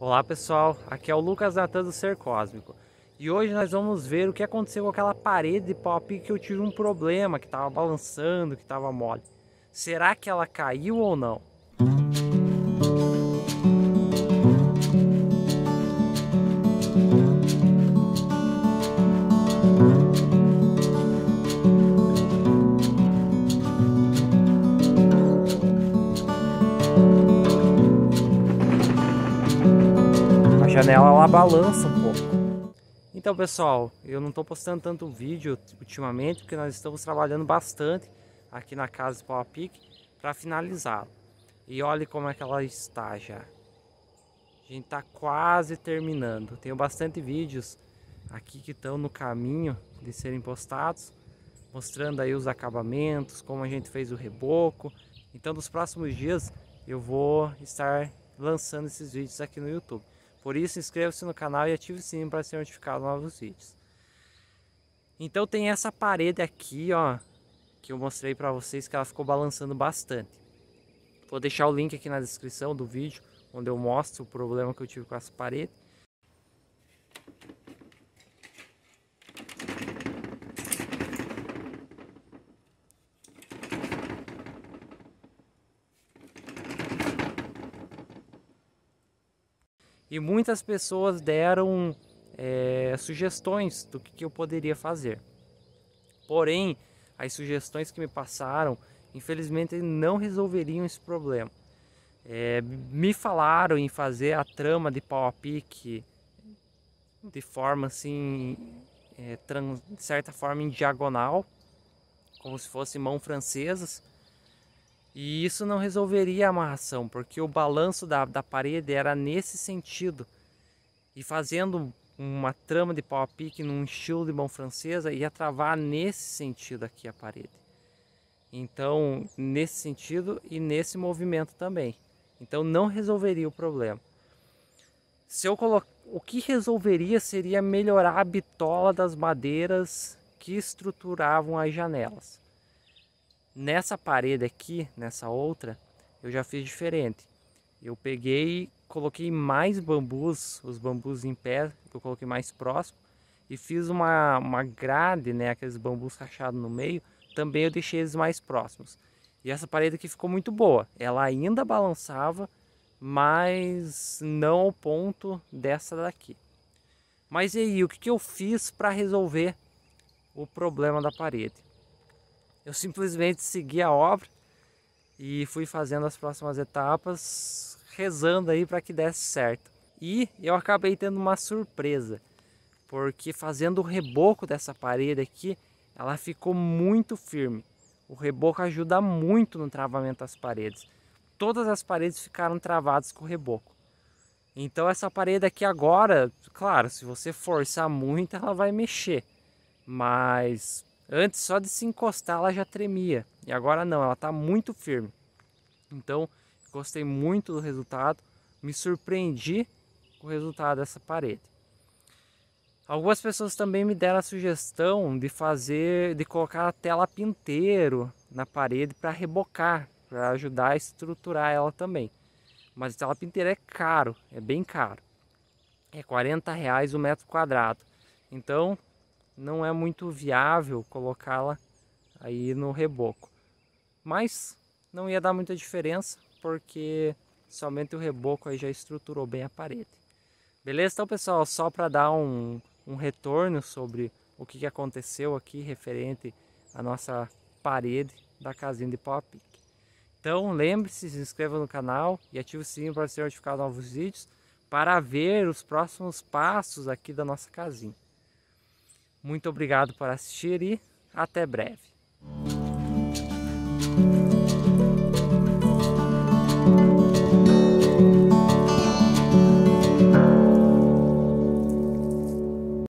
Olá pessoal, aqui é o Lucas Natan do Ser Cósmico e hoje nós vamos ver o que aconteceu com aquela parede de pau que eu tive um problema, que estava balançando, que estava mole. Será que ela caiu ou não? ela balança um pouco. Então pessoal, eu não estou postando tanto vídeo ultimamente porque nós estamos trabalhando bastante aqui na casa de pau a pique para finalizá-lo. E olhe como é que ela está já. A gente está quase terminando. Tenho bastante vídeos aqui que estão no caminho de serem postados, mostrando aí os acabamentos, como a gente fez o reboco. Então nos próximos dias eu vou estar lançando esses vídeos aqui no YouTube. Por isso, inscreva-se no canal e ative o sininho para ser notificado novos vídeos. Então tem essa parede aqui, ó, que eu mostrei para vocês que ela ficou balançando bastante. Vou deixar o link aqui na descrição do vídeo, onde eu mostro o problema que eu tive com essa parede. E muitas pessoas deram é, sugestões do que, que eu poderia fazer. Porém, as sugestões que me passaram, infelizmente, não resolveriam esse problema. É, me falaram em fazer a trama de pau a pique de forma assim, é, trans, de certa forma em diagonal, como se fossem mãos francesas, e isso não resolveria a amarração, porque o balanço da, da parede era nesse sentido. E fazendo uma trama de pau a pique num estilo de mão francesa, ia travar nesse sentido aqui a parede. Então, nesse sentido e nesse movimento também. Então, não resolveria o problema. Se eu colocar, o que resolveria seria melhorar a bitola das madeiras que estruturavam as janelas. Nessa parede aqui, nessa outra, eu já fiz diferente. Eu peguei, coloquei mais bambus, os bambus em pé, que eu coloquei mais próximo, e fiz uma, uma grade, né, aqueles bambus rachados no meio, também eu deixei eles mais próximos. E essa parede aqui ficou muito boa. Ela ainda balançava, mas não ao ponto dessa daqui. Mas e aí, o que, que eu fiz para resolver o problema da parede? Eu simplesmente segui a obra e fui fazendo as próximas etapas, rezando aí para que desse certo. E eu acabei tendo uma surpresa, porque fazendo o reboco dessa parede aqui, ela ficou muito firme. O reboco ajuda muito no travamento das paredes. Todas as paredes ficaram travadas com o reboco. Então essa parede aqui agora, claro, se você forçar muito ela vai mexer. Mas Antes só de se encostar ela já tremia e agora não, ela está muito firme. Então gostei muito do resultado, me surpreendi com o resultado dessa parede. Algumas pessoas também me deram a sugestão de fazer, de colocar a tela pinteiro na parede para rebocar, para ajudar a estruturar ela também. Mas a tela pinteira é caro, é bem caro. É 40 reais o metro quadrado. Então não é muito viável colocá-la aí no reboco. Mas não ia dar muita diferença, porque somente o reboco aí já estruturou bem a parede. Beleza? Então, pessoal, só para dar um, um retorno sobre o que aconteceu aqui referente à nossa parede da casinha de pau a pique. Então lembre-se, se inscreva no canal e ative o sininho para ser notificado de novos vídeos para ver os próximos passos aqui da nossa casinha. Muito obrigado por assistir e até breve.